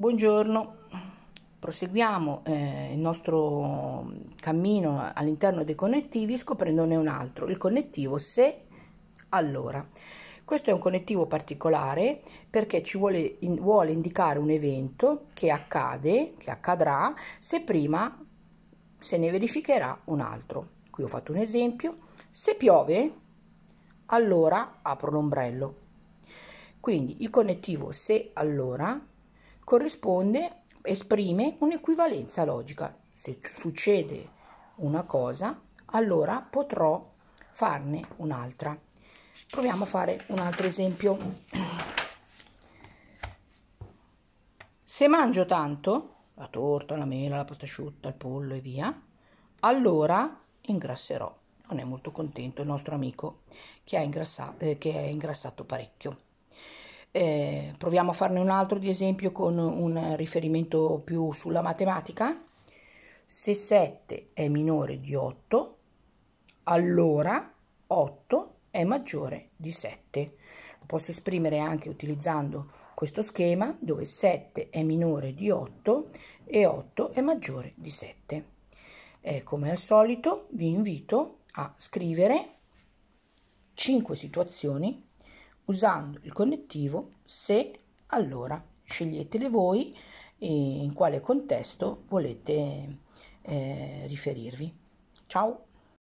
Buongiorno, proseguiamo eh, il nostro cammino all'interno dei connettivi scoprendone un altro, il connettivo se allora. Questo è un connettivo particolare perché ci vuole, in, vuole indicare un evento che accade, che accadrà se prima se ne verificherà un altro. Qui ho fatto un esempio, se piove allora apro l'ombrello. Quindi il connettivo se allora corrisponde, esprime un'equivalenza logica. Se succede una cosa, allora potrò farne un'altra. Proviamo a fare un altro esempio. Se mangio tanto, la torta, la mela, la pasta asciutta, il pollo e via, allora ingrasserò. Non è molto contento il nostro amico che, ingrassato, eh, che è ingrassato parecchio. Eh, proviamo a farne un altro di esempio con un riferimento più sulla matematica. Se 7 è minore di 8, allora 8 è maggiore di 7. Lo posso esprimere anche utilizzando questo schema dove 7 è minore di 8 e 8 è maggiore di 7. Eh, come al solito vi invito a scrivere 5 situazioni usando il connettivo se allora sceglietele voi in quale contesto volete eh, riferirvi. Ciao!